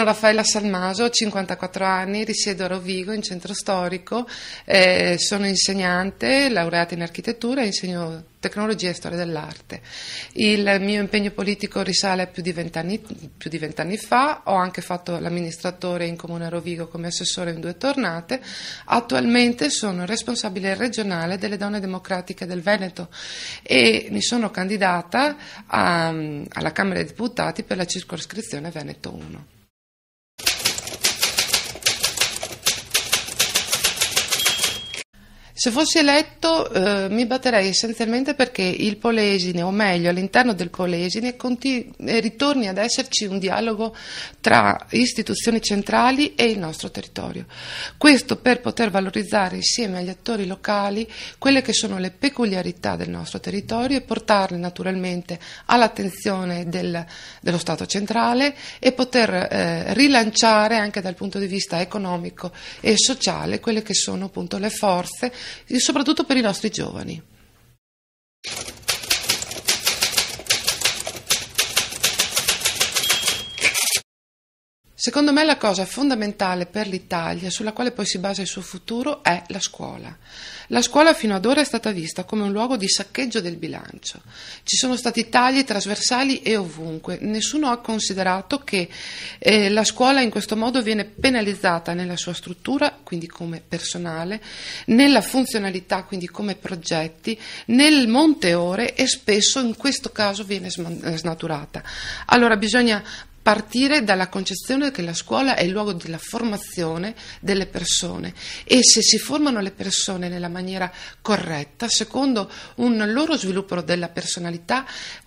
Sono Raffaella Salmaso, 54 anni, risiedo a Rovigo, in centro storico, eh, sono insegnante, laureata in architettura e insegno tecnologia e storia dell'arte. Il mio impegno politico risale a più di vent'anni, fa, ho anche fatto l'amministratore in Comune a Rovigo come assessore in due tornate, attualmente sono responsabile regionale delle donne democratiche del Veneto e mi sono candidata a, ehm, alla Camera dei Deputati per la circoscrizione Veneto 1. Se fossi eletto eh, mi batterei essenzialmente perché il Polesine, o meglio all'interno del Polesine, continu- eh, ritorni ad esserci un dialogo tra istituzioni centrali e il nostro territorio. Questo per poter valorizzare insieme agli attori locali quelle che sono le peculiarità del nostro territorio e portarle naturalmente all'attenzione del, dello Stato centrale e poter eh, rilanciare anche dal punto di vista economico e sociale quelle che sono appunto le forze soprattutto per i nostri giovani. Secondo me la cosa fondamentale per l'Italia, sulla quale poi si basa il suo futuro, è la scuola. La scuola fino ad ora è stata vista come un luogo di saccheggio del bilancio. Ci sono stati tagli trasversali e ovunque. Nessuno ha considerato che eh, la scuola in questo modo viene penalizzata nella sua struttura, quindi come personale, nella funzionalità, quindi come progetti, nel monte ore e spesso in questo caso viene eh, snaturata. Allora bisogna partire dalla concezione che la scuola è il luogo della formazione delle persone e se si formano le persone nella maniera corretta, secondo un loro sviluppo della personalità,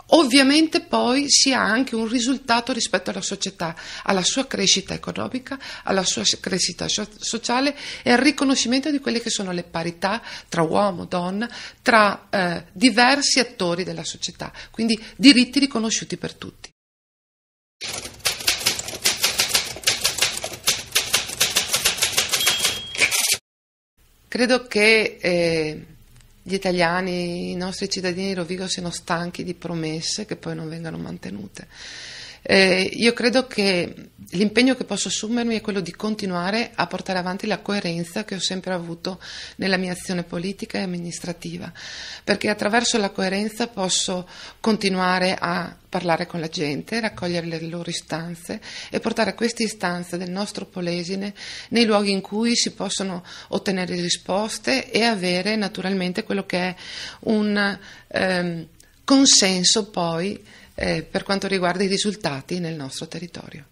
ovviamente poi si ha anche un risultato rispetto alla società, alla sua crescita economica, alla sua crescita sociale e al riconoscimento di quelle che sono le parità tra uomo e donna, tra eh, diversi attori della società, quindi diritti riconosciuti per tutti. Credo che eh, gli italiani, i nostri cittadini di Rovigo siano stanchi di promesse che poi non vengano mantenute. Eh, io credo che l'impegno che posso assumermi è quello di continuare a portare avanti la coerenza che ho sempre avuto nella mia azione politica e amministrativa, perché attraverso la coerenza posso continuare a parlare con la gente, raccogliere le loro istanze e portare queste istanze del nostro Polesine nei luoghi in cui si possono ottenere risposte e avere naturalmente quello che è un ehm, consenso poi eh, per quanto riguarda i risultati nel nostro territorio.